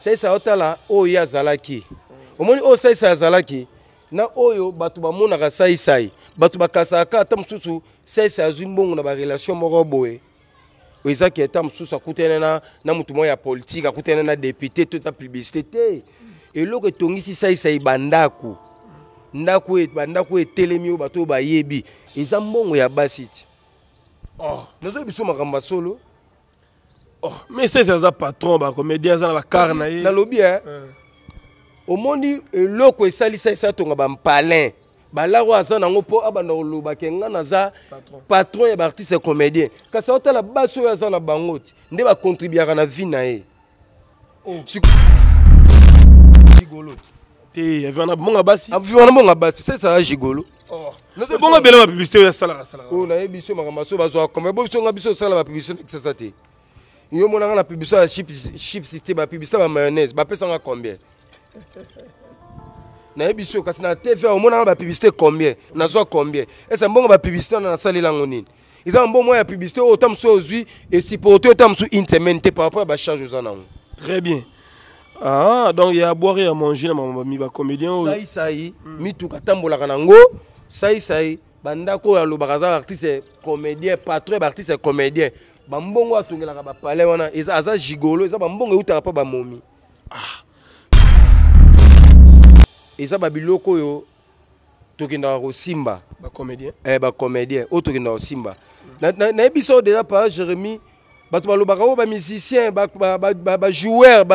saisa otala oyo azalaki omoni oyo saisa azalaki na oyo bato bamonaka saisai bato bakasaka ata mosusu saisa azwi mbongo na barelation moko boye ezaki ata mosusu akutani na, na motu moko ya politike akutani na député to eza publicité te eloko etongisi saisai bandako ndako e, bandako etelemi oyo bato oyo bayebi eza mbongo ya basi ti oh, nazoyebiso makambo ya solo mais sese aza patron bacomédien aza na bakare na ye nalobi e omoni eloko esalisa esa tonga bampalin balare oyo aza nango mpo abanda kolobake nga naza patron ya baartiste ya comédien kasi aotala basi oyo aza na bango ti nde bakontribuaka na vie na ye gigolo te aviwana bonga basi aviwana bonga basi sese aza gigolo bongo bele bapiblicité oyo asalaka salaka oyo nayebi biso makambo aso bazwaka komba bo biso nga biso osala bapiblicité nakisasa te yo monanga na publicité ya chips te bapiblicité ya bamayonnaise bapesanga combien nayebi so kasi na tv omonanga bapiblicité combien nazwa combien ese mbongo bapiblicité wana nasalelango nini eza mbongo mwa ya publicité oyo ota mosu ozwi esiporte ota mosu une semaine te par rapport ya bacharge oza nango très bien ah, donc ya boire ya mange na mamami bacomédien oyosaisai hmm. mituka atambolaka nango saisai bandako oyo alobaka aza baartiste comédien patron ya baartiste comédien bambongo atongelaka bapalais wana aza gigolo eza bambongo eutaka mpo bamomi ah. eza babiloko oyo tokendaka kosimba bacomédien eh, oyo tokendaka kosimba nayebisa oyo déjà par jérémi bato balobaka oyo bamusicien bajoueur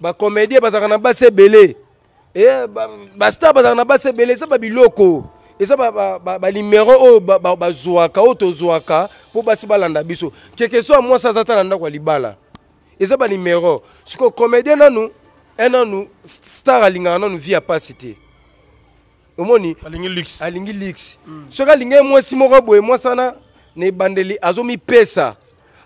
bacomédien bazalaka na basi ebele eh, bastar bazalaka na basi ebele eza babiloko eza balimero oyo bazwaka oyo tozwaka mpo basi balanda biso keke so ya mwasi aza ta na ndako ya libala eza balimero sikoyo comédien nanu e nanu star alingaka nanu vi ya pasi te omoni alingi lix soki alingi mwasi moko boye mwasi wana na ebandeli azomipesa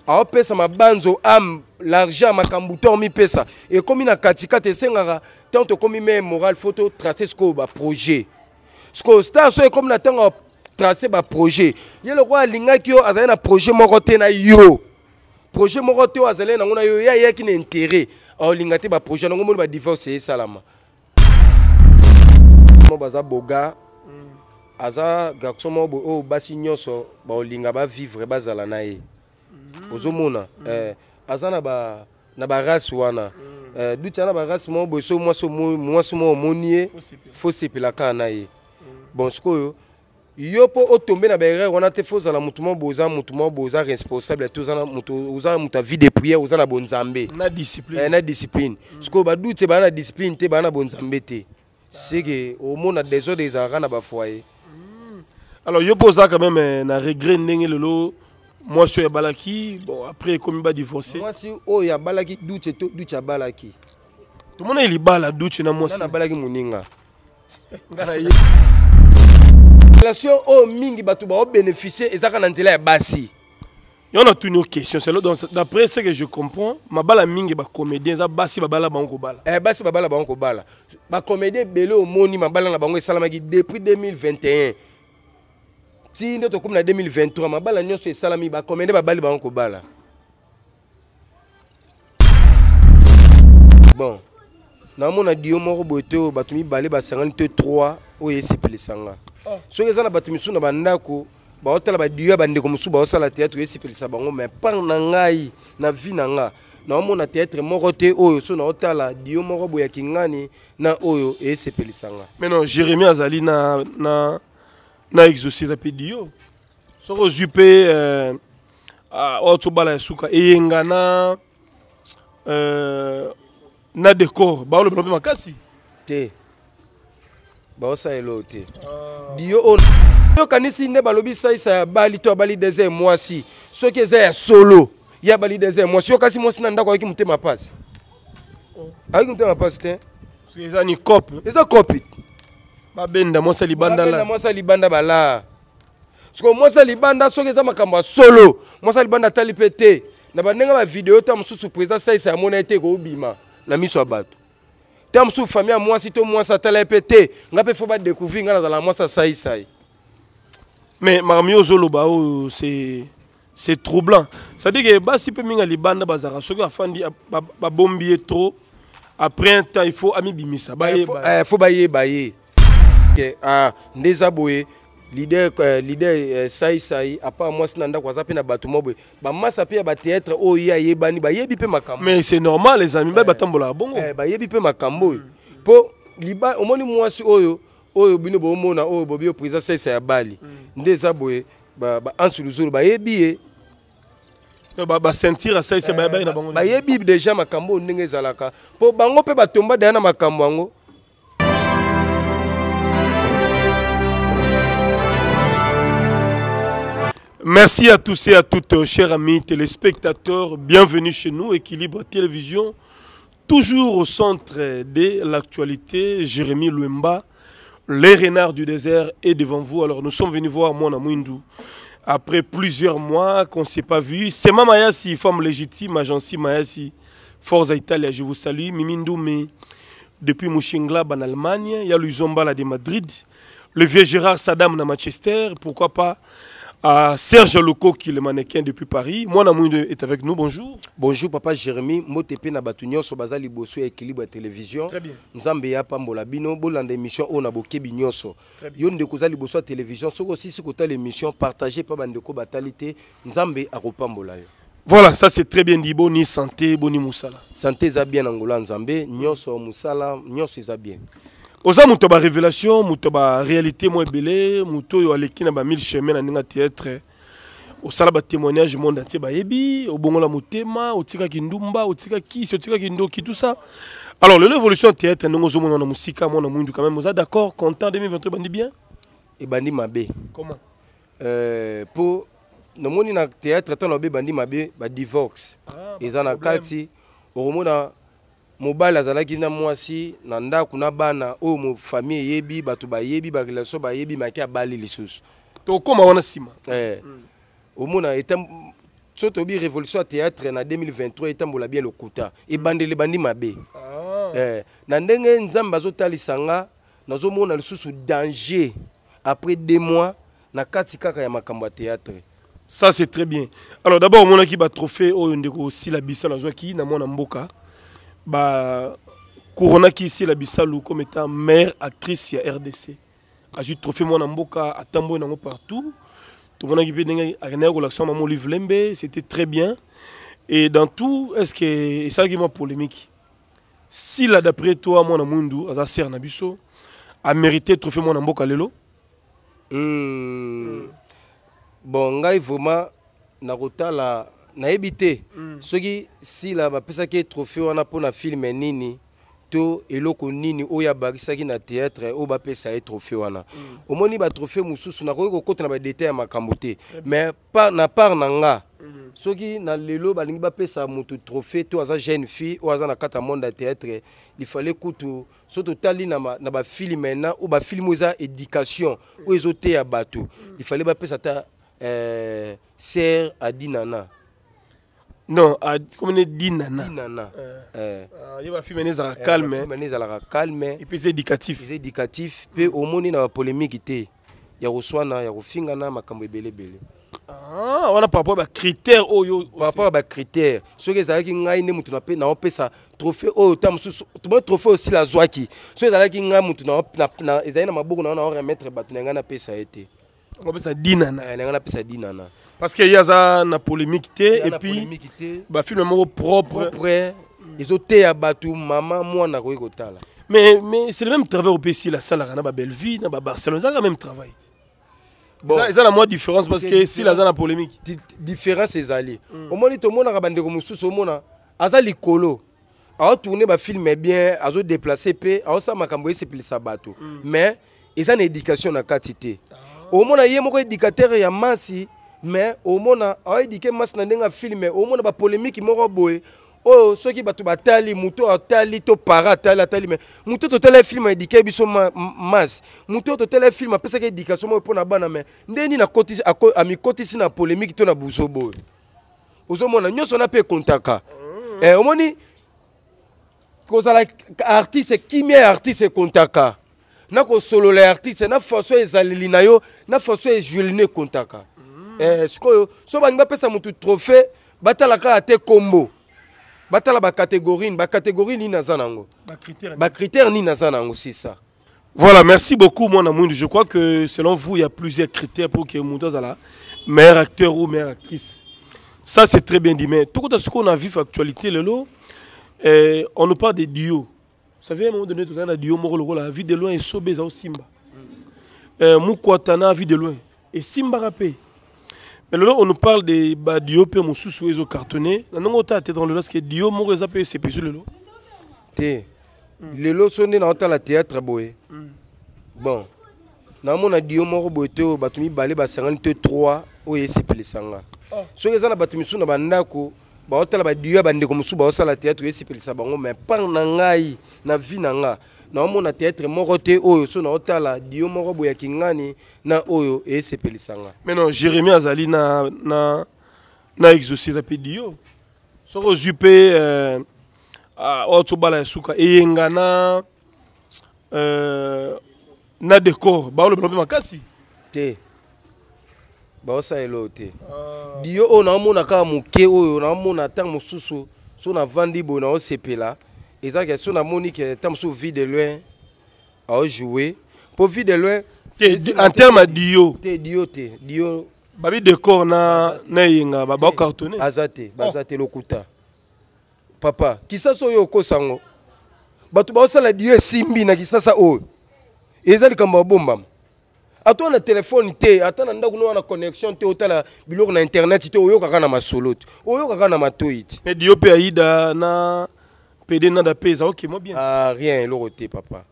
aopesa mabanzo ame l'argent makambo to omipesa ekómi na katikati esengaka ntango tokómi me moral fo totrace sikoyo baprojet sikoyo star so ekomi na le roi projet. baprojet ye projet. Il y a un projet il na yo projet a qui yo intérêt ah, te salama baza boga mm. aza garçon oh, basi bazala na ye mm. mm. eh, na ba na race. wana eh, na mo bo so mo ka na ye bon sikoyo yo mpo otombe na on wana te fo ozala motu moko boza motu moko boza responsable te oza moto muta vie de prière oza na bonzambe na discipline eh, mm. sikoyo baduti te ba na discipline te ba na bonzambe te c'est que desordre ezalaka na bafoyer mm. alors yopo mpo quand même eh, na regret ndenge lelo moi oyo balaki bon après ekomi badivorce mwasi oyo oh, balaki doute to duce abalaki tomona elibala duce na mwasi abalaki moninga ngai na ye relation au mingi bato bénéficier ezaka na nzela ya basi yo a tuni une question selo d'après ce que je comprends ma mabala mingi comédien ça basi ba bango kobala eh, basi babala Ba kobala belo moni ma mabala na bango esalamaki depuis 2021 ti nde tokómi na 2023 mabala nyonso esalami bacomédien ba bango kobala bon namona dio moko boye te oyo bato mibale basangani te 3 oyo esepelesanga soki eza na bato misusu na bandako baotala badio ya bandeko mosusu baosala teatre oyesepelisa bango mai par na ngai na vie na nga naomona teatre moko te oyo so naotala dio moko boyaki ngani na oyo eyesepelisa nga maintenant jérémi azali na, na, na exaucira mpe dio soki ozwi mpe euh, oyo tobala ya suka eyenga na euh, na décor baolobela mpe makasi te baosalela oyo te oh. biyo oyo yokanisi nde balobi saisa ya bali to abali deza emwasi soki eza ya solo ya bali deza emwasi yokasi mwasi na ndako ayoki motema pasi oh. ayoki motema pasi te eza ni cope eza cope babenda mwasi libanda mwasi ya libanda bala sikoyo mwasi ya libanda soki eza makambo ya solo mwasi ya libanda atali mpe te na bandenge bavideo ta mosusu président saisa ya mona ete ekobima na miso ya bato te mosusu fami ya mwasi to mwasi atala ye mpe te ngai mpe fo badécouvri ngai nazala mwasi asaisai mais makambo yo ozoloba oyo oh, c'est troublant c'est-à-dire ke basi mpe mingi ya libanda bazalaka soki afandi babombi ye trop après un temps il faut amibimisa bayeba eh, fo bayeba ye eh, ah, nde eza boye lider euh, lider euh, sai sai apart mwasi na ndako aza mpe na bato mwa boye bamasa mpe ya bateatre oyo ye ayebani bayebi mpe makambo mais c'est normal les amis bai batambolaka bongo eh, bayebi mpe makambo oyo mpo liba omoni mwasi oyo oyo bino bomona oyo bobi yo président sai sai ya bali mm. nde eza boye baansuluzulu bayebi ye basentir asaisi bayebi eh, deja makambo oyo ndenge ezalaka mpo bango mpe batomba deya na makambo yango Merci à tous et à toutes, chers amis téléspectateurs. Bienvenue chez nous, Équilibre Télévision. Toujours au centre de l'actualité, Jérémy Louemba, les renards du désert est devant vous. Alors nous sommes venus voir Mona Mouindou, Après plusieurs mois qu'on ne s'est pas vu, c'est Mayasi, femme légitime, agence Mayasi, Forza Italia, je vous salue. Mimindou, depuis Mouchingla, en Allemagne, il y a Luzombala de Madrid, le vieux Gérard Saddam à Manchester, pourquoi pas Serge Loko, qui est le mannequin depuis Paris. Moi, Namouine est avec nous. Bonjour. Bonjour, papa Jérémy. Motepe Nabatunyon, Sobaza Liboso, Équilibre Télévision. Très bien. Je Pambola Bino, Boland émission Onaboke Bignonso. Yon de Kozali Liboso Télévision. aussi, si l'émission, partagée pas Bandeko Batalité. Nzambe Ropambola. Voilà, ça c'est très bien dit. ni santé, boni moussala. Santé, ça bien Angola, Nzambe. Nyoso moussala, ça oza moto ya barévélation moto ya baréalité mwa ebele moto oyo aleki na bamille chemin na ndenge ya théâtre osala batémoignage monde antie bayebi obongola motema otikaki ndumba otikaki si otikaki ndoki tout ça alors lelo évolution ya théâtre ndenge ozomona na mosika mwana mwindu quand même oza d'accord content 2023 ebandi bien ebandi mabe comment euh, mpo namoni na théâtre ntango babe ebandi mabe badivorce ah, eza na kati okomona mobali azalaki na mwasi na ndako na bana oyo mofamille eyebi bato bayebi barelation bayebi make abali lisusu tokóma wana nsima eh. hmm. omona so toyebi révolution ya théâtre na 2023 etambola bien lokuta ebandeli bandi mabe ah. eh. na ndenge nzambe azotalisa nga nazomona lisusu danger après deux mois na kati kaka ya makambo ya théâtre ça c'est très bien alors d'abord omonaki batrophée oyo ndeko osila biso nazwaki na mwana mboka bacouronnaki ici na bisalu comme étant maire actrice ya rdc azwi trophée mwana mboka atamboli nango partout tomonaki mpe ndenge akendaki kolakisa mama olive lembe c'était très bien et dans tout est ce que esalaki mwa polémique sila d'après toi mwana mwindu aza sere na biso amérité trophée mwana mboka lelo mm. bon ngai vraiment nakotala na te mm. soki sila bapesaki ye trohe wana na filme nini to eloko nini oyo abarisaki na théâtre oyo bapesa ye trophée wana mm. omoni ba mosusu nakoki kokota na badetail ya makambo te eh mais par, na part na nga mm. soki na lelo balingi bapesa moto trophée to aza jeune fille oyo aza na kati ya monde ya théâtre lifale kutu so totali na, na bafilme na oyo bafilme oyo eza éducation oyo ezoteya bato mm. lifale bapesa ta eh, ser adi nana non komine di nana nana ye bafilme nezalaka calme ezalaka calme epuis eza éducatif eza éducatif mpe ah, oh, omoni oh, eh, na bapolémike te ya koswana ya kofingana makambo ebelebele wana paraport bacritère oyo paraport ya bacritère soki ezalaki ngai nde motu naopesa trohe oyo ta mosusu tomoni trohe osila azwaki soki ezalaki ngai motu ezali na maboko nao nao remettre bato na ngai napesa ye te nangai napesa dinana parce qu'il y a la polémique et puis bah film propre propre propre ezoteya bato mama mwana akoki kotala mais, mais c'est le même travail au la opesi asalaka na à Barcelone, c'est le même travail bon. ont la moindre différence parce que si aza la polémique différence c'est hmm. Au ezali mm. omoni tomonaka bandeko colo a aza bah le film bien a ça ma makambo c'est plus mm. mais ont une éducation na moins te ah. y a mon éducateur ya masi me omona aoyedike masi na ndenge ya filme omona bapolémike moko boye oyo soki bato batali motu oyo atali to para atali atali me motu oyo totala filme aedike biso masi motu oyo totala filme apesaka édication moko mpo na bana me nde nini amikotisi na polémike to na buzo boye ozomona nyonso wana mpe ekontaka omoni kozala artiste kimia ya artiste ekontaka na kosolola ya artiste na faso ezaleli na yo na faso ejuelino ekontaka Eh, sikoyo so a bapesa trophée trohe batala kaka te kombo batala catégorie bacatégorie catégorie aza na yango ba nini ni na yango c'est ça voilà merci beaucoup mon mwindu je crois que selon vous il y a plusieurs critères pour que moto azala meilleur acteur ou meilleure actrice ça c'est très bien dit mais tout tokota ce qu'on a actualité lot euh, on nous parle des duos vous savez à un moment donné tout a na duo moko la vie de loin esobe ezao simba eh, mukwata na vie de loin et Simba mpe lelo on nous parle de badio mpe mosusu cartonné. ezocartonne na ndenge otala te dans le laske dio moko eza mpe esepesu lelo te lelo so nde la théâtre boye mm. bon namona dio moko boye te oyo bato mibale basangani te 3 oyo esepelisanga soki eza na bato misusu na bandako baotala badio ya bandeko mosusu baosala théâtre oyesepelisa bango mai par na ngai na vi na nga naomona théâtre moko te oyo so naotala dio moko boyaki ngani na oyo eyesepelisa nga mai non jérémi azali na, na, na exaucira mpe dio soki ozwi mpe euh, oyo tobala ya suka eyengana euh, na décor baolobela mpe makasi te baosalela oyo te ah. biyo oyo naomona kaka moke oyo naomona ntango mosusu so navandi boye naosepela eza ke so namoni ke ntango mosusu vie de loin aojoue mpo vie de loin en terme ya dio te dio te dio babi décor na na eyenga baocartonne aza te oh. baza te lokuta papa kisasa oyo okosango bato baosala dio esimbi na kisasa oyo eza likambo ya bombama ata na telefone te ata na ndako wana connexion te otala biloko na internet te oyokaka na masolo te oyokaka na matoi te me dio mpe aida na pede nada mpe eza okemwa bien ah, rien eloko te papa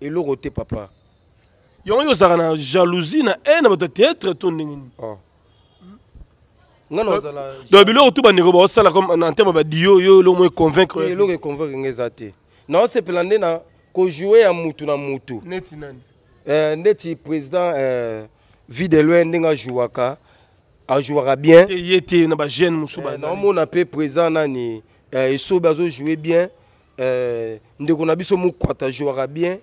eloko ah. te papa Yon oyo na jalousie na haine na bato ya théâtre to ndenge nini donc biloko tu bandeko baosala na ntema badio yo eloko mo econvaincre eloko econvaincre nga eza te naosepela nde na kojoue ya mutu na mutu neti eh, ndeti président eh, videlwe ndenge azwwaka azwwaka bien ye te na bajeune mosusu eh, naomona mpe président nani eh, esobe azojoue bien eh, ndeko na biso mokwata azwwaka bien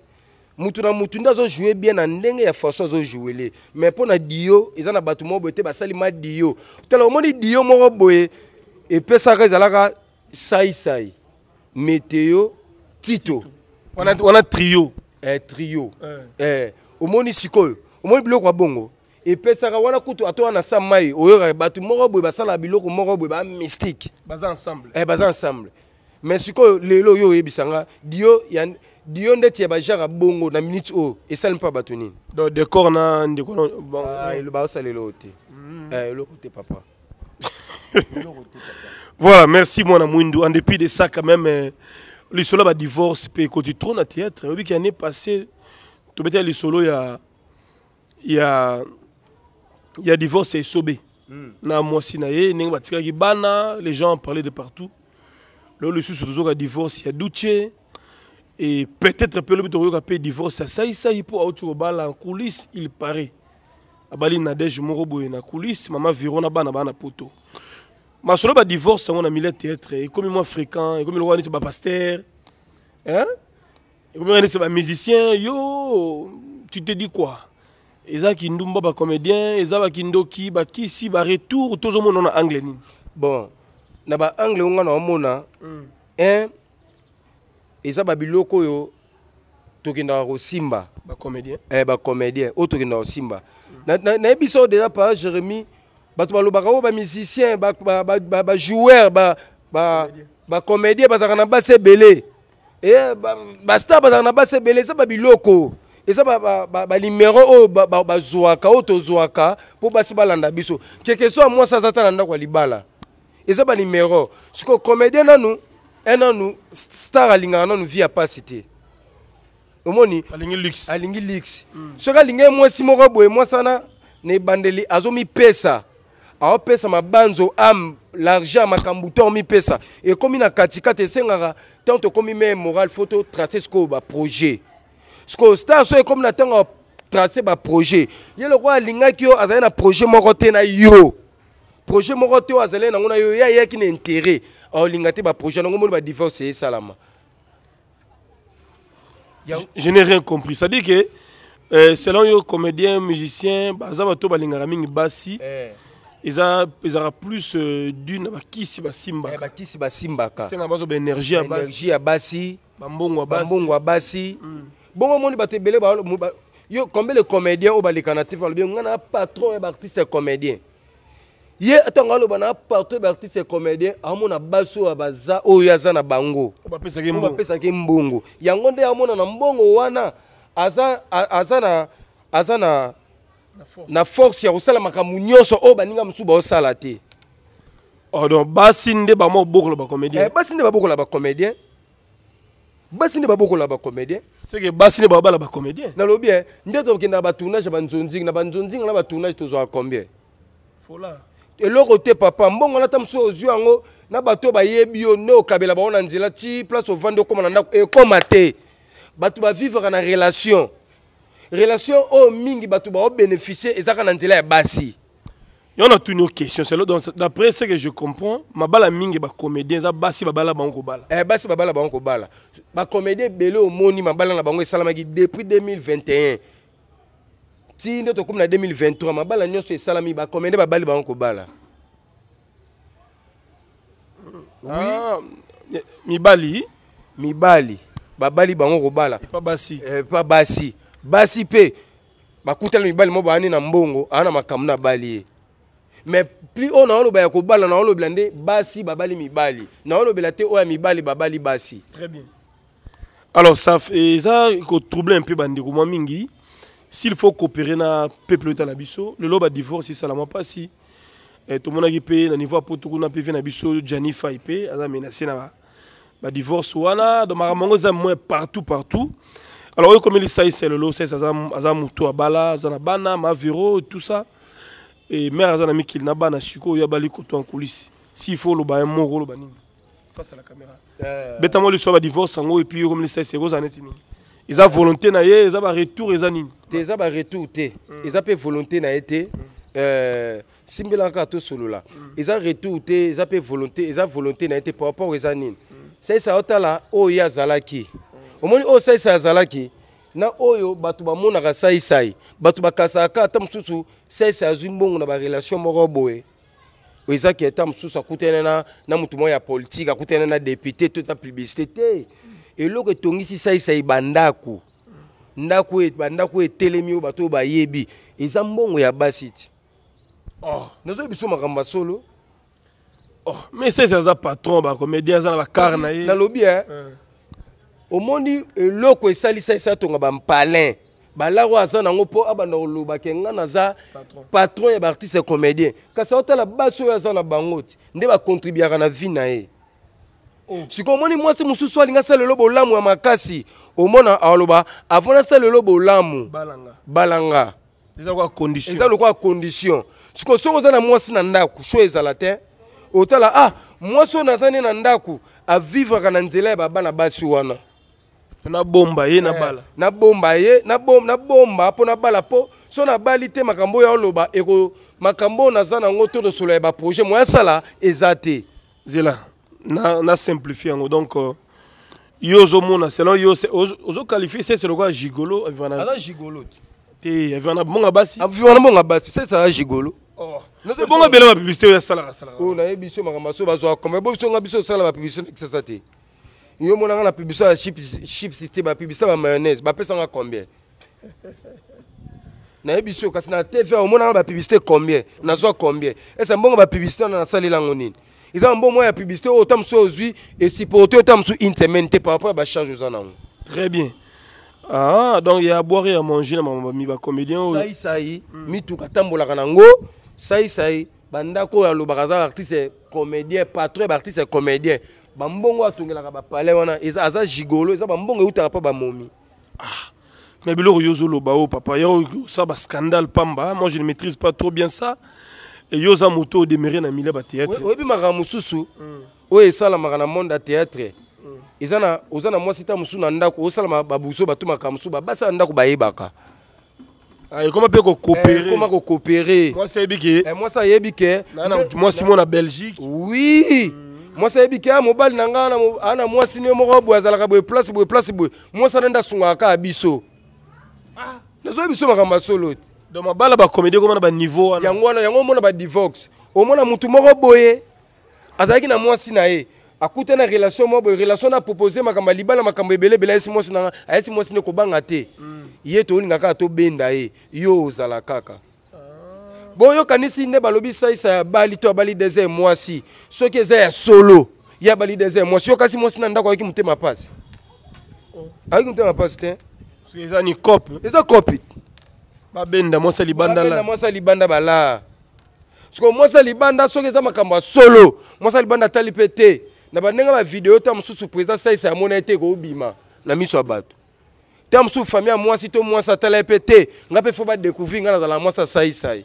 mutu na mutu nde azojoue bien na ndenge ya faso azojouele mais mpo na dio eza na bato moko boye te basali ma dio tala omoni dio moko boye epesaka ezalaka saisai meteo tito wana trio eh, trio eh. eh. omoni sikoyo omoni biloko ya bongo epesaka wana kutu ato wana sa mai oyokaka bato moko boye biloko moko boye mystique baza ensemble eh, baza ensemble mais sikoyo lelo oyo oyebisa nga dio ya dio ndeti ya bajaka bongo na minute oyo esali bato nini donc décor na ndeko te eloko te papa voilà merci mwana mwindu en dépit de ça quand même eh, lisolo ya badivorce mpe ekoti tro na théâtre oyebiki année passé tobetela lisolo ya ya ya divorce esobe mm. na mwasi na ye ndenge batikaki bana les gens parlaient de partout lelo lisusu tozoka divorce ya duce et peut-être mpe lobi tokoyoka mpe divorce ya saisai mpo auti kobala en coulisse il paraît abali nadege moko boye na coulisse mama viro na bana baa na poto masolo badivorce yango na milieu théâtre ekomi mwa fréquent ekomi lokola neti bapaster ekomi lokola neti bamusicien yo tu te dis quoi eza kindumba bacomédien eza bakindoki bakisi baretour tozomona na angle nini bon na baangle onga na omona un hmm. eza babiloko oyo tokendaka kosimba bacomédien eh, oyo tokendaka kosimba nayebiso deja par jérémie bato balobaka oyo bamisicien bajoueur bacomédien bazalaka na basi ebele eh, bastar bazalaka na basi ebele eza babiloko eza balimero oyo bazwaka oyo tozwaka mpo basi balanda biso kekeso ya mwasi aza ta na ndako ya libala eza balimero sikoyo comédien nanu e nanu star alingaka nanu vie ya pasi te omoni alingi lix soki alingi mwasi moko boye mwasi wana na ebandeli azomipesa aopesa mabanzo am l'argent makambo to omipesa ekomi na katikati tant ntango tokomi me moral photo tracer ce totrace sikoyo baprojet sikoyo star so ekomi na tanga ntango trace baprojet ye lokola ki yo azali na projet moko te na yo projet moko te oyo azali nango na yo ye ki na intérêt aolinga oh, te baprojet nango moni badivorce esalama je n'ai rien compris c'est à que euh, selon yo comédien musicien baza bato balingaka mingi basi eh ezalaka plus euh, dune bakisi basimbakabakisi eh, basimbakasenga bazo baénergie énergie ya basi bambongo ya basi hmm. bongo omoni bato ebele yo combien le comédiens au baleka na tv alobi ngai na patron ya artiste ya comédien ye ntango aloba na patron ya baartiste ya comédien amona basi oyo baza oyo yaza na bango bapesaki mbongo yango nde amona na mbongo wana aza na aza na na force ya kosala makambo nyonso oyo baninga mosusu baosala te oh, donc basi nde bamwa obokola bacomédien eh, basi nde babokola bacomédien basi nde babokola bacomédien seke basi nde babala bacomédien nalobi e nde tokende na batournage ya banzonzinga na banzonzinga na batournage tozwaka combien eloko te papa mbongo na ata mosusu ozwi yango na bato oyo bayebi yo nde okabela bango na nzela ti place ovandi okóma na ndako ekóma te bato bavivaka na relation relation oyo mingi bato baobénéficie eza kaka na nzela ya basi yo na tuni question selo donc d'après ce que je comprends mabala mingi bacomédien eza basi babala bango kobala eh, basi babala bango kobala bacomédien ebele omoni mabala na bango esalamaki depuis 2021 ti nde tokómi na 2023 mabala nyonso esalami bacomédien babali bango kobala oui ah, mibali mibali babali bango kobala pa basi eh, pa basi basi na mbongo bali mais plus ya na basi babali mibali te ya bali, babali basi Très bien. alors ça, eza troubler un peu bandeko mingi s'il faut coopérer na peuple Le biso lelo badivorce esala mwa si. Tout kuna na biso jani na divorce wana donc moins partout partout alors oyo komeli sais lelo sais aza motu abala aza na bana maviro tout ça e mare aza na mikili na bana sikoyo oyo abali koto en coulisse si faut oloba ye moko oloba nini face à la caméra euh. beta mo liso badivorce yango epui yo komeli sais ekozala neti nini eza volonté na ye eza baretour eza nini te eza baretour te eza mpe mm. volonté na ye te mm. euh, simbelaka kaka tosolola eza mm. retour te eza mpe volonté eza volonté na ye te par rapport eza nini saisa otala oyo oh, ye azalaki omoni oyo oh, saisai azalaki na oyo bato bamonaka saisai bato bakasaka ata mosusu saisai azwi mbongo na barelation moko boye ezaki ata mosusu akutani na, na motu moko ya politike akutani na depute to ta publicité te eloko etongisi saisai bandako ndako e, bandako etelemi oyo bato oyo bayebi eza mbongo ya basi ti oh. nazoyebi so makambo ya solo oh. mais saisai aza patron bacomédien aza na bakar na ye nalobi e eh. omoni eloko esalisa esala tonga bampalin balaro aza nango mpo abanda kolobake nga naza patron ya baartiste comédien kasi aotala basi oyo aza na bango ti nde bakontribuaka na vie na ye oh. sikoyo omoni mwasi mosusu alinga asala lelo bolamu ya makasi omona aloba avant nasala lelo bolamu balanga eza lokola condition sikoyo soki oza na mwasi na ndako sho ezala te otala ah mwasi oyo naza nde na ndako avivraka na nzela ya babana basi wana nabomba ye na eh, bala nabomba ye nabomba mpo nabala mpo so nabali te makambo oyo oloba eko makambo oyo naza nango to tosolola ya baprojet moya sala eza te zela nasimplifie na yango donc uh, yo ozomona selon yo ozokalifie sese lokola gigolo eh aza gigolo te avana eh bonga basi avana ah, bonga basi sese aza gigolo ebongo oh. ebele bapiblicité oyo asalaka salaka oyo oh, nayebi biso makambo aso bazwaka kombo ebo biso nga biso osala bapiblicité na kisasa te yomonanga na publicité ya chips te bapublicité ya bamayonnaise bapesanga combien nayebi so kasi na tv omonanga bapublicité combien nazwa combien ese mbongo bapublicité wana nasalelango nini eza mbongo mwa ya publicité oyo ta mosu ozwi esiporte oyo ta mosu une semaine te par rapport ya bacharge oza nango très bien ah, donc ya boire ya mange na mamami bacomédien saisai mituka atambolaka nango saisai bandako oyo alobaka aza baartiste comédien patron ya baartiste comédien bambongo atongelaka bapalais wana aza gigolo eza bambongo eutaka mpa bamomi ah. mais biloko yo ozoloba oyo papa yo osa bascandale pamba moi je ne maîtrise pas trop bien ça yo oza moto odemere na milia batéâtre oyebi makambo mosusu mm. oyo esalamaka na monde ya théâtre mm. oza na mwasi ta mosusu na ndako osalama babuso bato makambo mosusu babasi ya ndako bayebaka ekoma mpe kokopérekoma kokopére mwasi ayebi ke mwasi mona belgique oui mm. mwasi ayebiki aya ah, mobali na ngai aa ah, ah, na mwasi ne moko boye azalaka boye place boye place boye mwasi ana nde asungaka kaka biso nazoya biso makambo ya solo te donc mabala bakomedi okomona baniveau wana yango wana yango omona badivoxe omona motu moko boye azalaki na mwasi na ye akuta na relation moko boye relation na apropose makambo ya libala makambo ebele ebele ayesi mwasi na nga ayesi mwasi ne kobanga te hmm. ye tolinga kaka tobenda ye yo ozala kaka boyokanisi nde balobi saisa ya bali to abali deza mwasi soki eza ya solo ya bali deza mwasi yokasi mwasi na ndako ayoki motema pasi oh. ayoki motema pasi te eza ni cope eza cope babenda mwasi ya libanda mwasi ya libanda bala sikoyo mwasi ya libanda soki eza makambo ya solo mwasi ya libanda atali mpe te na bandenge bavideo ta mosusu président saisa yamona ete ekobima na miso ya bato ta mosusu fami ya mwasi to mwasi atala ye mpe te ngai mpe fo badécouvrir ngai nazala mwasi ya saisai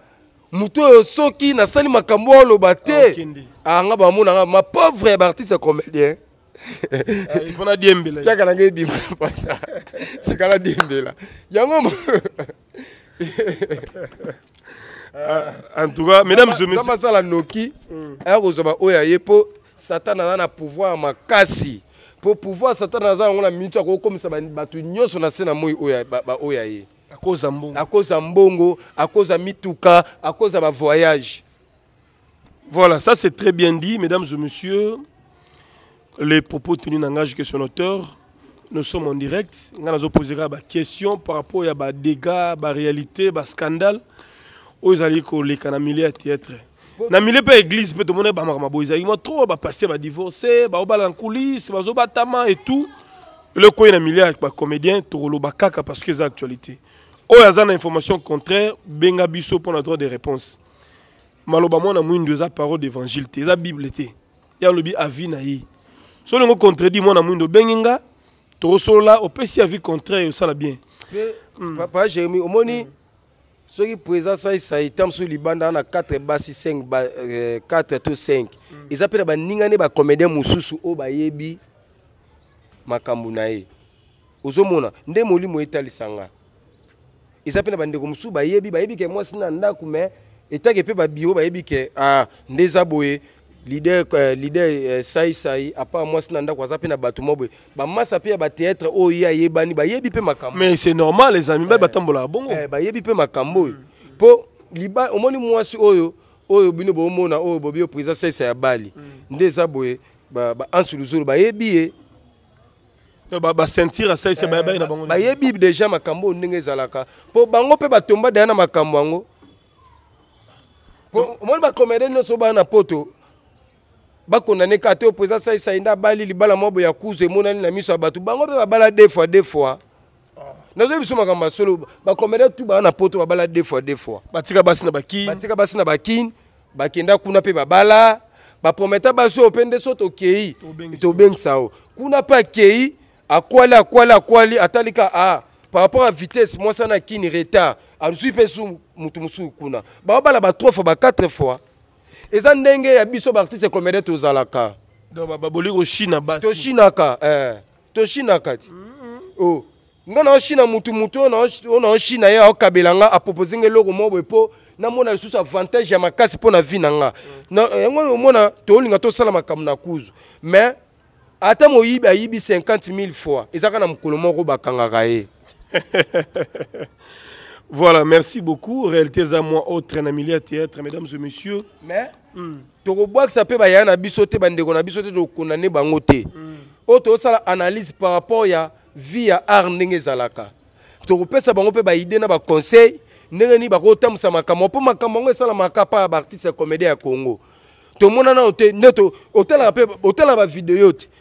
moto oyo soki nasali makambo oloba te anga ah, ah, bamonanga mapauvre ya baartiste ya comédien piaka nanga ebima na pasa sikala diembela yango ah, en tout cas mesdames et messieurs masala noki mm. aya kozwa ba oyo aye mpo satan aza na pouvoir ya makasi mpo pouvoir satan aza yango na minuti akokomisa bato nyonso na se na moi oyo aye À cause mbongo cause mbongo cause mituka à ma bavoyage voilà ça c'est très bien dit mesdames et messieurs les propos tenus n'engagent que son auteur nous sommes en direct nous poser la question par rapport à dégâts, ya réalité, à scandale. oyo ezali koleka na milie ya théâtre na milie par église demander tomonaki bamaka maboy il mwa trop bapaster bah, bah, au baobala en coulisse bazobatama et tout Le eloko oyo na milie bah, comédien bacomédien ba kaka parce que c'est actualité oyo aza na information contraire benga biso mpona droit de réponse maloba mona mwindu eza parole d'évangile te eza bible te ye alobi avi na yi. so olingo contredit mwana mwindu to solo la opesi avi contraire osala bien papa jérémi omoni soki présent saisai ntango soki libanda wana 4 basi 5 4 to 5 eza mpe na baningani bacomédien mosusu oyo bayebi makambo na ye ozomona nde molimo etalisanga eza mpe na bandeko mosusu bayebi bayebi ke mwasi na ndako me etake mpe babiro bayebi ke ah, nde eza boye lider euh, lider euh, saisai apa mwasi na ndako aza mpe na bato mwa boye bamasa mpe ya bateatre oyo ye ayebani bayebi mpe makambo mais c'est normal eza mibali eh, batambolaka bongo eh, bayebi mpe makambo oyo mpo liba omoni mwasi oyo oyo bino bomona oyo bobi oprésence saisa ya bali mm. nde eza boye baansuluzulu bayebi ye Eh, basentir asalisi eh, bayebai na bango bayebi déjà makambo oyo ndenge ezalaka mpo bango mpe batomba daya na makambo yango omoni bacomédie nyonso baa na poto bakondane ka te opo eza salisa nde abali libala mwa boye ya kuzu emonani na miso ya bato bango mpe babala deux fois deux fois ah. nazoyi biso makambo ya solo bacomédie tu baa na poto babala deux fois deux fois batika basi na bakine batika basi na bakine bakenda kuna mpe babala baprometa basi oyo mpe nde so tokei tobengisa yo kuna mpe akei akwali akwali akwali atalika a ah, par rapport à vitesse mwasi ana kini retard azwi mpe su motu mosusu kuna baobala ba 3 fois ba 4 fois eza ndenge ya biso baartiste comédien tozalaka baboli koshina basi toshinaka eh, toshinaka ti mm-hmm. oh. o nga naoshina motu motu oyo naoshina ye aokabela nga aproposinga eloko moko boye mpo namona lisusu avantage ya makasi mpo na vi na nga yango mm. eh, omona toolinga tosala makambo na kuzu mais ata moyibi ayibi 50 000 fois na voilà merci beaucoup réalité à moi, autre na théâtre mesdames et messieurs mais mm. tokobwakisa mpe bayaya na te bandeko na te bango te mm. analyse par rapport ya vie ya art ndenge ezalaka bango mpe baide na baconseil ndenge nini makambo ça makambo yango esalamaka ya baartiste ya comédie ya congo nde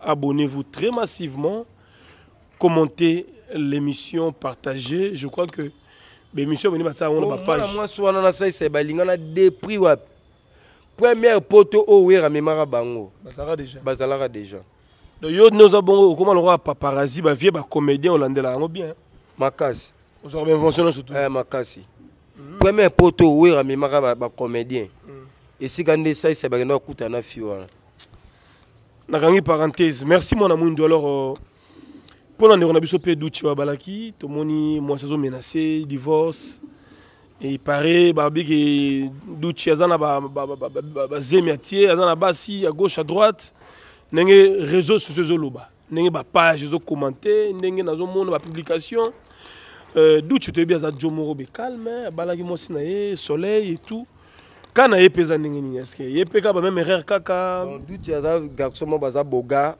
abonnez-vous très massivement, commentez l'émission, partagez. Je crois que l'émission, on a pas page. Moi, souvent, on a ça, c'est balinga, on a des prix. Première poteau, oh, à Memara Bango. Bazalara déjà. Bazalara déjà. Donc, yo, nous avons, comment on roi paparazzi, bah, vieux, bah, comédien hollandais là, on bien. Hein. Makasi. On bien fonctionnant surtout. Eh, Makasi. Première poteau, oui, à Memara, bah, bah, comédien. Mm. Et si quand ça, c'est balinga, on a coûté un affiche. Hein. nakangi parenthèse merci mwana mwindu alors mpona ndeko na biso mpe duti babalaki tomoni mwasi azomenase divorce epare babiki duti aza na bazemi atie aza na basi ya gauche à droite ndenge réseau sociaux ezoloba ndenge bapage ezokommente ndenge nazomona bapublication euh, duti toyebi aza jo moko becalme abalaki mwasi na ye soleil et tout ka na ye mpe eza ndenge nini eske ye mpe ka bameme erreur kaka duti aza mm. garso moko baza boga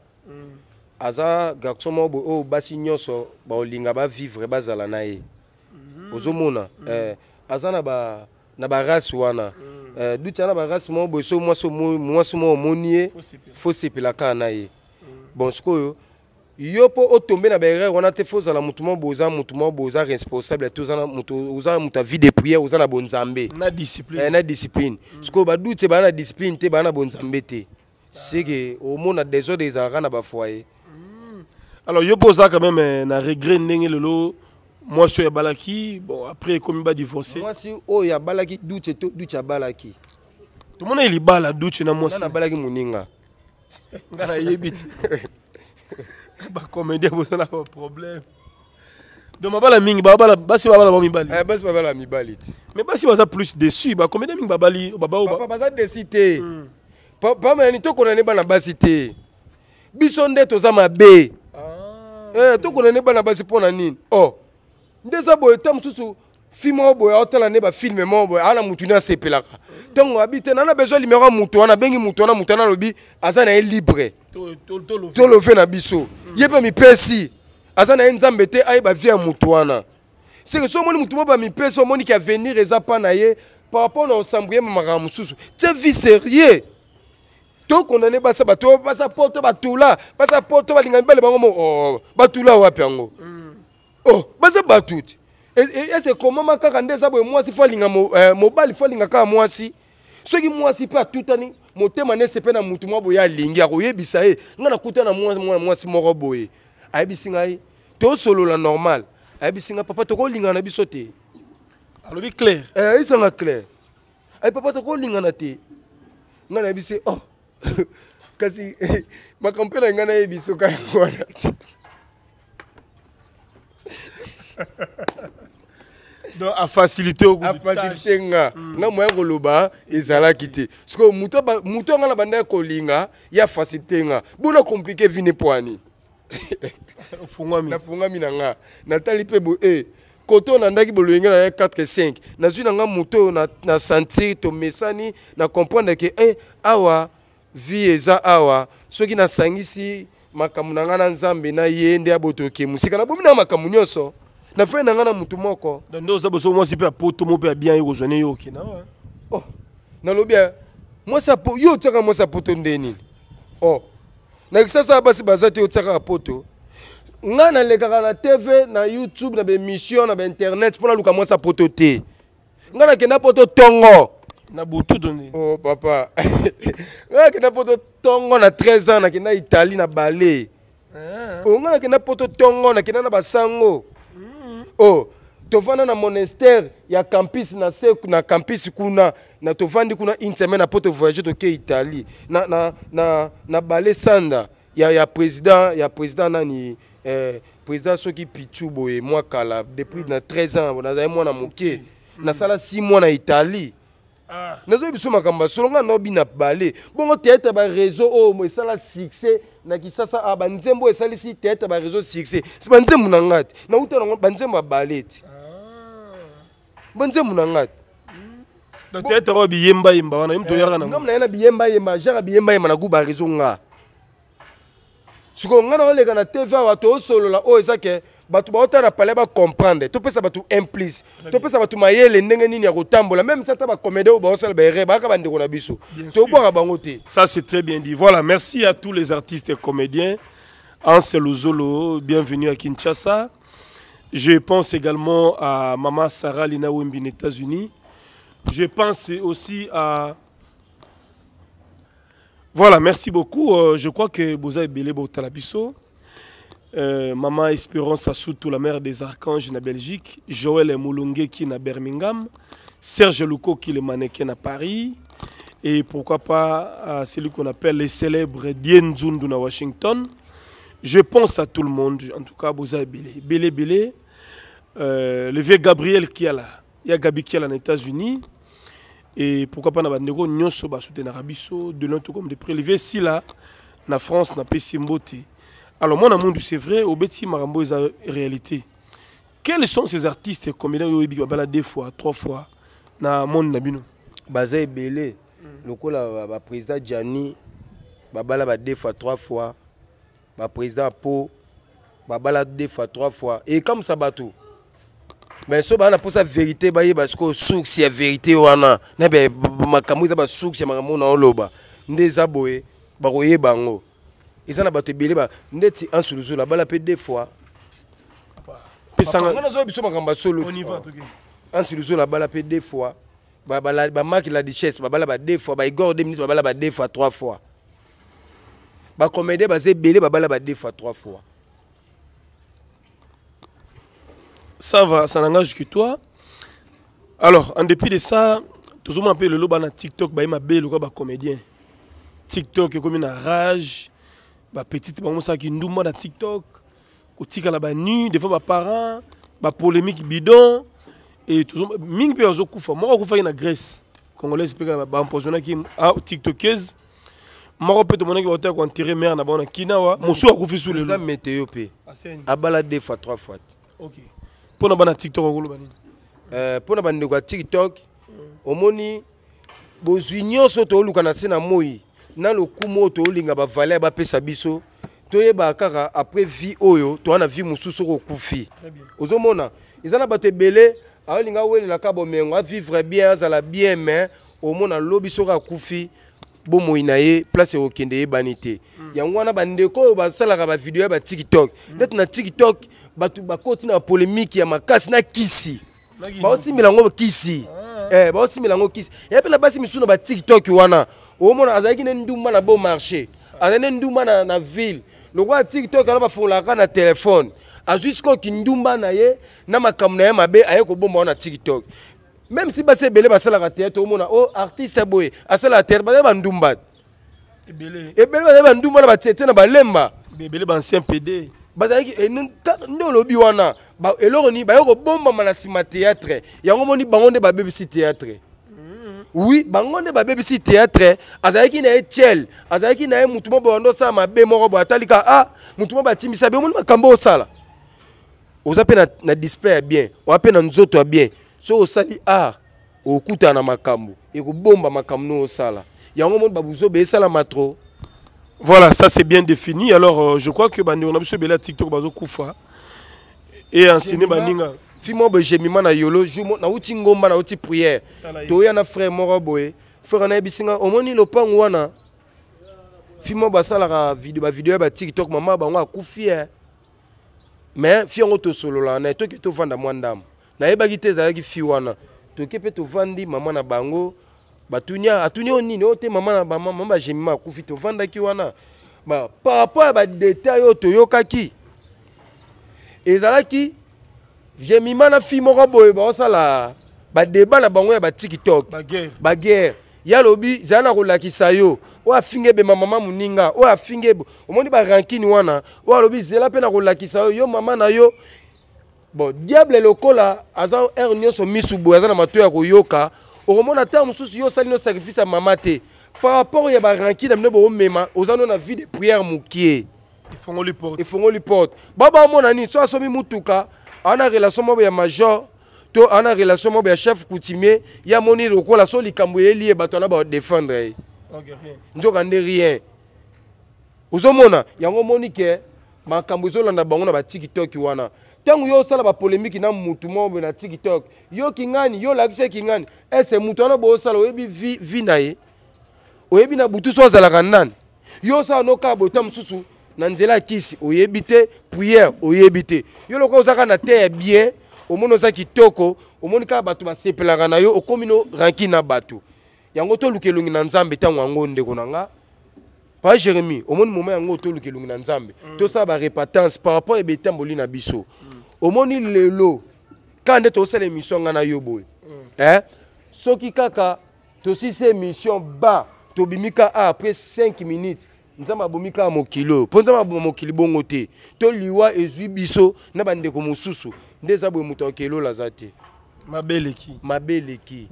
aza garso moko oyo basi nyonso baolinga bavivre bazala na ye mm. ozomona mm. Eh, aza na barase wana duti eh, aza na barase moko boye so mwasi moko omoni ye fosepela kaka na ye bon sikoyo mm. yo mpo otombe na baerreur wana te fozala motu moko boza motu boza responsable te oza moto muta vie de prière oza na bonzambe na discipline eh, mm. ba doute ba na discipline te ba na bonzambe te mona deso desordre ezalaka na bafoyer mm. alors yo za quand même eh, na regret ndenge lelo mwasi balaki abalaki bon après ekomi badivorce mwasi oyo oh, doute dute to dute abalaki tomona elibala doute na mwasi na balaki muninga na yebit Eh, bacomédien boza na baproblème donc mabala mingi basi babala bao mibali eh, basi babala mibali te mais basi baza plus déçu bacomédien mingi babali baza déçu te hmm. pamanani tokonani bana basi te biso nde toza mabe ah. eh, tokonani bana basi mpo na nini o oh, nde eza boye ta mosusu fi moko boye aotala nde bafilme moko boye aa na mutu nde asepelaka ntongo abi te nana bezwa limero ya mutu wana abengi mutu wana mutu wana alobi aza na ye libre tolove na biso ye mpe mipesi aza na ye nzambe te ayeba vie ya motu wana seke so omoni motu mo bamipesi omoniki avenir eza mpa na ye par rapport na osambo ye makambo mosusu tie vie sérieux tokondane basa bato basa po to batula basa po to balingami bale bango mo oh, batula wapi yango mm. o oh, baza bato ti ese komama kaka nde eza boye mwasi fo alinga eh, mobali fo alinga kaka mwasi soki mwasi mpe atutani motema nese mpe na mutu mwa boye alingi akoyebisa ye nga nakuta na mwana mwasi moko boye ayebisi ngai tosolola normal ayebisi ngai papa tokolingana biso te alobi claire eh, ayebisanga claire ayi papa tokolingana te nga nayebisi o oh, kasi makambo mpe na ngai nayebiso kaka wana donc afacilité afacilité nga hmm. nga moyen koloba ezalaki te parceke moto nga na bandaki kolinga ye afacilité nga bona komplike vine poani nafungami na nga natali mpe bo e koto nandaki bolenge na ye 45 nazwi na nga moto oyo na sentir tomesani na comprendre ke e awa vie eza awa soki nasangisi makambo na nga na nzambe na ye nde abotoke mosika nabomi na makambo nyonso na fɛn na nga na mutu moko nde oza boso mwasi mpe ya poto mo mpe ya bien ye kozwa ne ye okina nalobi mwasi yo otiaka mwasi ya poto nde nini o oh, na kisasa basi baza te otiaka ya poto nga nalekaka na tv na youtube na bemission na bainternet mpo naluka mwasi ya poto te nga nakenda poto tongo na butu toni o oh, papa nga nakenda poto tongo na 13 ans nakenda italie na bale eh, eh. o oh, nga nakenda poto tongo nakenda na basango oyo oh, tovanda na monastère ya campus na se na campus kuna na tovandi kuna une semaine apo tovoyage toke italie na, na, na, na bale sanda ya, ya président ya président nani eh, président soki pichu boye mwa kala depuis na 13 ans nazali mwana moke mm. nasala si mwa na italie Ah. nazoyebi so makambo solonga naobina bale bongo teatre bareseau oyo esala succès na kisasa a ah, banzembo oyo esalisi teatre bareseau succès si banzembo na nga te nauta nango banzembo ya bale te ah. banzembo na nga te teatre oyo biyembayemba wana yo moto oyaka nangam na ye na biyembayemba genre biyembayemba na gu bareseau nga sikoyo nga naoleka na tv awa toosolola oyo eza ke bato comprendre. comprendre bacomprendre topesa batu implice Tu peux mayele ndenge nini ya kotambola même si bacomédé ba baosala ba ka bandeko na biso peux bango te ça c'est très bien dit voilà merci à tous les artistes et comédiens anseluzolo bienvenue à kinshasa je pense également à maman sarah lina aux états unis je pense aussi à voilà merci beaucoup euh, je crois que boza ebele botala dit. Euh, Maman Espérance Assoutou, la mère des Archanges, en Belgique. Joël Moulongue, qui est à Birmingham. Serge Louko, qui est le mannequin à Paris. Et pourquoi pas celui qu'on appelle les célèbres Dien Zundu à Washington. Je pense à tout le monde, en tout cas, à Bélé. Bélé, euh, le vieux Gabriel qui est là. Il y a Gabi qui est là aux États-Unis. Et pourquoi pas, Nabandego, Nyonso, na Arabiso, de l'autre comme de près. Le vieux Silla, na France, na Pessimbote. alors mwana mundu c'est vrai obeti makambo eza réalité quels sont ces artistes comédien oyo oyebi babala deux fois trois fois na monde na bino baza ebele lokola baprésident jani babala ba deux fois trois fois baprésident po babala deux fois trois fois ekamwisa bato mais so baa na mposa vérité bayeba sikoyo source ya vérité wana nabe makambo eza basource ya makambo na oloba nde eza boye bakoyeba yango eza na bato ebele neti ansuluzula abala mpe deux fois On pesangaozoya biso makambo ya solo balle a mpe deux fois bamaki la richesse babala ba deux fois baigor deux minutes babala ba deux fois trois fois bacomédien baza bah babala ba deux fois trois fois ça va ça n'engage que toi alors en dépit de ça tozomona mpe lelo bana tiktok m'a le quoi bah comédien tiktok comme une rage bapetite bamosalaki ndumba na tiktok kotikala banu des fois baparent bapolémique bidon e mingi mpe azokufa moko akufaki na grèce congolaise mpe baempoisonnaki tiktokese moko mpe tomonaki baotaya koenterre mare na bango na kinawa mosusu akufi su lelo météo mpe abala deux fois trois fois mpo na bana tiktok akoloba nini euh, mpo na bandeko ya tiktok omoni bozwi nyonso tooluka na se na moi na lokumu oyo tolinga bavaler bapesa biso toyeba kaka après vie oyo toza na vie mosusu oko okufi ozomona eza na bato ebele aolinga awelela ka bomengo avivre bien azala bien mais omona alobi soki akufi bomoi na ye place ekokende eyebani te hmm. yango wana bandeko oyo basalaka bavideo ya batiktok hmm. neti na tiktok bato bakoti na bapolémike ya makasi na kisi baosimela yango kisi ah. eh, baosimela yango kisi eya mpe na basi misusu na batiktok wana omona azalaki ne ndumba na beau marché azali ne ndumba na, na ville lokola tiktok ana bafungolaka na telefone azwi sikoki ndumba na ye na makambo na ye mabe aye kobombao na tiktok même si basi ebele basalaka théâtre omona o oh, artiste boye asalaka théâtre bazali bandumba ebele bazali bandumba na batiete na balemba ebele bancien pd bazalaki eh, nde olobi wana eloko nini baye kobombama na nsima théâtre yango moni bango nde babebisi théâtre oui ba bébé babebisi théâtre azalaki na ye tiel azalaki na ye mutu bando boye ma mabe moko boye atalika a ah, mutu moko batimisa be omoni makambo osala oza na, na display bien oza mpe na nzoto bien so osali a okutana na makambo ekobomba makambo no osala yango moni babuzobe esalama matro Voilà, ça c'est bien défini. Alors, euh, je crois que bah, on a vu ce TikTok, Bazo Koufa, et enseigne Baninga. fi moko boye gemima na yolo jour nauti ngomba nauti priere toya na frère moko boye frère nayebisi nga omoni lopango wana fi moko basalaka bavideo ya batiktok mama bango akufi e me fi yango tosololaka na ye toke tovanda mwa ndambo nayebaki te ezalaki fi wana toke mpe tovandi mama na bango batunia atuni oyo nini oyo te mama na bamama mama bagemima akufi tovandaki wana ba par rapport ya badetail oyo toyokaki ezalaki jemima na fille moko boye baosala badeba na bango ya batiktok baguerre ye alobi zala na kolakisa yo oyo afinga ebema mama moninga oyo afinga ebo omoni barankini wana oyo alobi zela mpe na kolakisa yo yo mama na yo bon diable lokola aza heure nyonso misu boye aza na matoi ya koyoka okomona ntango mosusu yo osali no sacrifice ya mama te par rapport ya barankine amino boomema oza no na vie de prière mokie efongoli porte, porte. babaomona nini so asomi mutuka ana relation moko ya major to ana relation moko ya chef coutumier ya moni lokola so likambo eyeli ye bato wana badefendre ye nzoka nde rien ozomona yango moni ke makambo ezolanda bango na batiktok wana ntango yo osala bapolemiki na mutu moko na tiktok yoki ngani yo olakisaki ngani ese mutu wana boosala oyebi vi na ye oyebi na butu so azalaka nani yo osala nokaba boyta mosusu na nzela ya kisi oyebi te priere oyebi te yo lokola ozaka na te ya bien omoni oza kitoko omoni kaka bato basepelaka na yo okómi no ranki na bato yango toluka elongi na nzambe ntango yango ndeko na nga pa jérémi omoni moma yango toluka elongi na nzambe mm. tosala barepatance par rapport ebe etamboli na biso mm. omoni lelo kaka nde tosala émission ngai na yo boye mm. eh? soki kaka tosisa émission ba tobimi ka a après 5 minutes nzambe abomi kaka mokili oyo mpo nzambe aboma mokili bongo te to liwa ezwi biso na bandeko mosusu nde eza boye moto akelola aza te mabe eleki mabe eleki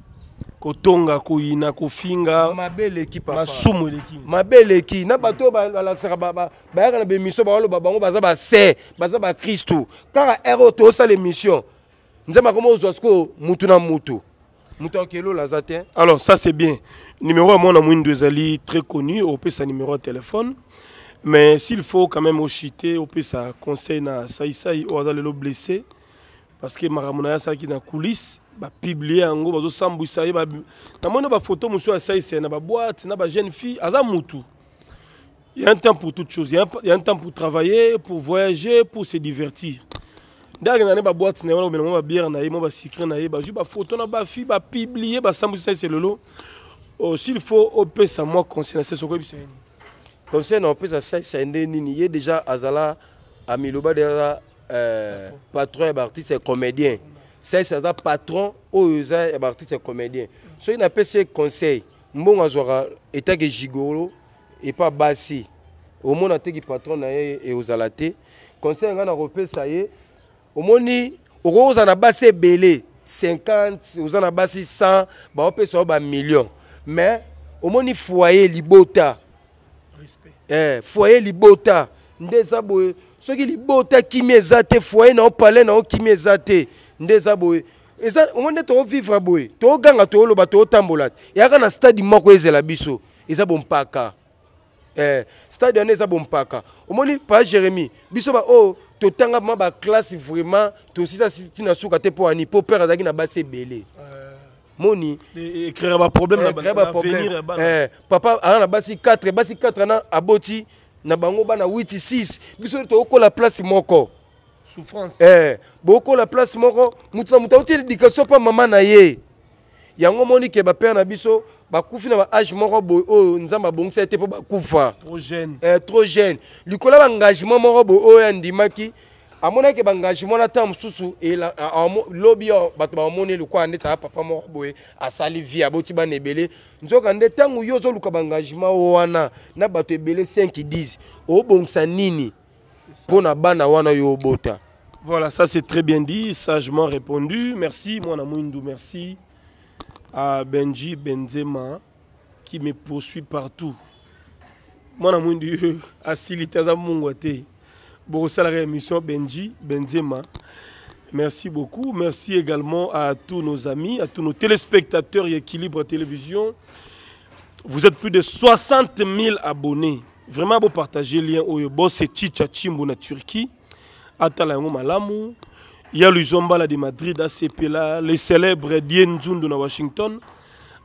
kotonga koyina kofinga mabe eleki masumu eleki mabe eleki na bato oyo balakisaka bayaka na bemission baoloba bango baza baser baza bakristu kaka ere oyo tosala émission nzambe akoma ozwa sikoyo mutu na mutu Alors ça c'est bien. Numéro à mon très connu, au peut sa numéro de téléphone. Mais s'il faut quand même au chiter, au peut sa conseil na saïsaï ou azalelo blessé parce que Maramonaya ça qui dans coulisse, ba publier ngo bazo bah ba na ba photo saï asaïsaï na ba boîte na ba jeune fille azamutu. Il y a un temps pour toutes choses, il y a un temps pour travailler, pour voyager, pour se divertir. nde akenda ne baboite na ye wana komela mwa babiere na ye mwa basicre na ye bazwi bafoto na bafi bapiblie basambwisa ese lelo oh, s'il faut opesa mwa conseil na sese okoyebisa ye nini conseil na opesa sesa nde nini ye déjà azala amiloba deja euh, patron ya baartiste ya comédien sesa aza patron oyo eza ya baartiste ya comédien soki napesi ye conseil mbongo azwaka etake gigolo epa basi omona teki patron na ye ekozala te conseil ngai nakopesa ye omoni okoki kozala na basi ebele 50 oza na basi 100 baopesa yo bamillion mais omoni foyer libota eh, foyer libota nde eza boye soki libota kimi eza te foyer na opale na okimi eza te nde eza boye eza omo nde tokovivre boye tokoganga tokoloba tokotambola te eyaka na stade moko ezela biso eza bompaka eh, stade wana eza bompaka omoni pa jérémi biso ba oyo oh, totangama classe vraiment aussi ça si tu n'as te mpo wani mpo père azalaki na basi ebele eh. moni eh, eh, papa a na basi 4 basi 4 ana aboti na bango bana 8 6 biso la place moko souffrance eh la place moko mutu na mutu auti éducation mpa mama na ye yango moni ke bapère na biso bakufi na baage moko boye oyo nzambe abongisa ete mpo bakufa trop jeune eh, likolo ya baengagement moko boye amona ke ba baengagement na ntan mosusu e lobi ba bamoni lokola ndeti aa papa moko boye asali vie aboti ba ebele nzoka nde ntango yo ozoluka baengagement wana na bato ebele 5-10 obongisa nini mpo na bana wana yo bota voilà ça c'est très bien dit sagement répondu merci mwana mwindu merci à Benji Benzema qui me poursuit partout. Moi, je suis à mon Benji Benzema. Merci beaucoup. Merci également à tous nos amis, à tous nos téléspectateurs et Équilibre Télévision. Vous êtes plus de 60 000 abonnés. Vraiment, vous partagez le lien au Boss Turquie. Il y a le Zombala de Madrid, ACP là, les célèbres Dien Zundu de Washington,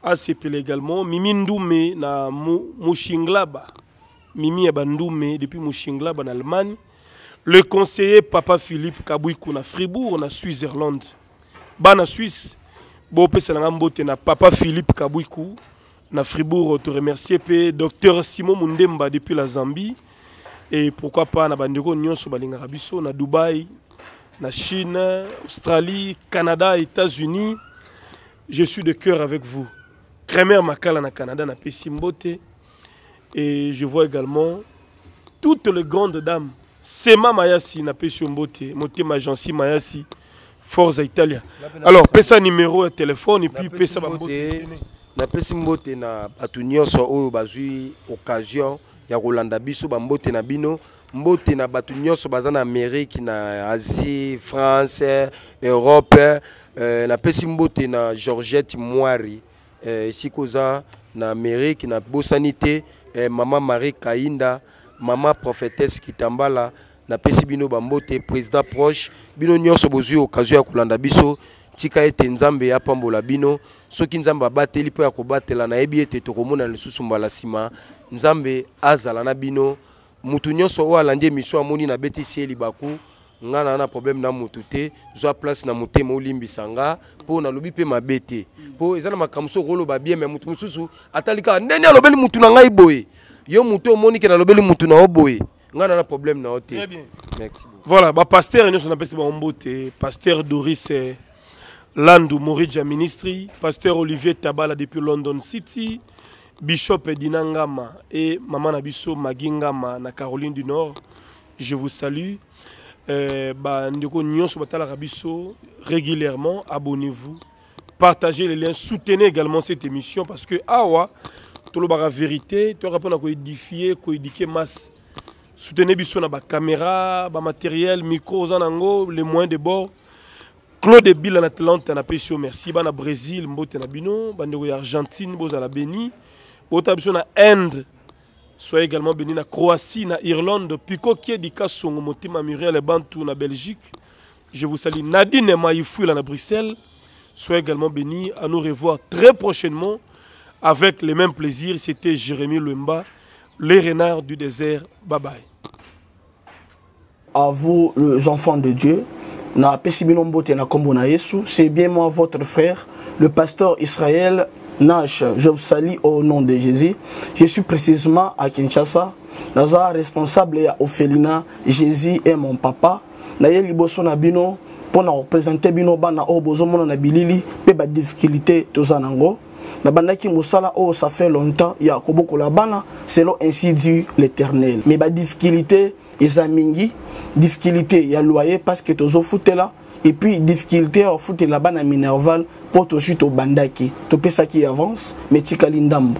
ACP également, Mimi Ndoumé na Mouchinglaba, Mimi Abandoume depuis Mushinglaba en Allemagne, le conseiller Papa Philippe Kabouikou na Fribourg, na Suisse-Irlande, En Suisse, na Papa Philippe Kabouikou na Fribourg, te remercier pe Docteur Simon Mundemba depuis la Zambie et pourquoi pas na bandeko nyonso balingaka na Dubaï, la Chine, Australie, Canada, États-Unis. Je suis de cœur avec vous. Kremer Makala na Canada na Pessimbote. Et je vois également toutes les grandes dames. Sema Mayasi na Pessimbote, Moté Magensi Mayasi, Forza Italia. Alors, pessa numéro et téléphone et puis Pessa Mbote. Na Pessimbote na batu so occasion ya bambote na bino. mbote na bato nyonso baza na amérike na asie france europe euh, napesi mbote na georgette moiri euh, esika oza na amérike nabosani te euh, mama marie kainda mama prophétesse kitambala napesi bino bambote président proche bino nyonso bozwi occasion ya kolanda biso tika ete nzambe apambola bino soki nzambe abateli mpo ya kobatela nayebi ete tokomona lisusu mbala nsima nzambe azala na bino mutu nyonso oyo alandi émission amoni nabeti sieli baku nga naa na problème na mutu te zwa place na motema olimbisa nga mpo nalobi mpe mabe te mpo eza na makambo soki oloba bien me mutu mosusu atali kaka ndenge alobeli mutu na ngai boye yo mutu omoni ke nalobeli mutu na yo boye nga naa na problème na yo te voilà bapaster nyonso napesi bango te paster doris eh, landu morija ministry paster olivier tabala depuis london city Bishop Dinangama et Maman Abisso Magingama na Caroline du Nord, je vous salue. Euh, bah, régulièrement, abonnez-vous, partagez les liens, soutenez également cette émission parce que Awa, tout la vérité, tu répondre à édifier, éduquer masse. Soutenez Bisso na la caméra, le matériel, micro, les moyens de bord. Claude Bill en Atlante, en merci. Bana Brésil, Mbote Nabino, Argentine, Bozala Béni bota inde soyez également béni na croatie na irlande est di songo motima muriel bantu na belgique je vous salue nadine maïfouila na bruxelles soyez également béni à nous revoir très prochainement avec le même plaisir c'était jérémy lemba les renards du désert bye bye à vous les enfants de dieu na na c'est bien moi votre frère le pasteur israël Nash, je vous salue au nom de Jésus. Je suis précisément à Kinshasa. Naza responsable ya Ophelina, Jésus est mon papa. Naye liboso na bino pour na représenter bino bana o bozomona na bilili pe ba difficulté toza nango. nabandaki mosala oyo ça fait longtemps ya kobokola bana selon ainsi dit l'éternel mais badifficulté eza mingi difficulté ya loyer parce que tozofutela et puis difficulté afutela bana minerval mpo tozwi tobandaki topesaki avance metikali ndambo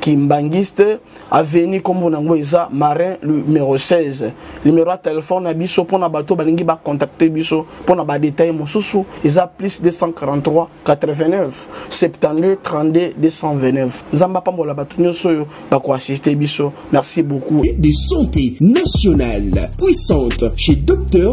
kimbangiste venu comme on a eza marin numéro 16 numéro telephone téléphone na biso pona bateau balingi ba contacter biso pona ba détail mosusu plus 243 89 72 32 229 Zamba pambola bateau nyoso bako assister biso merci beaucoup de santé nationale puissante chez docteur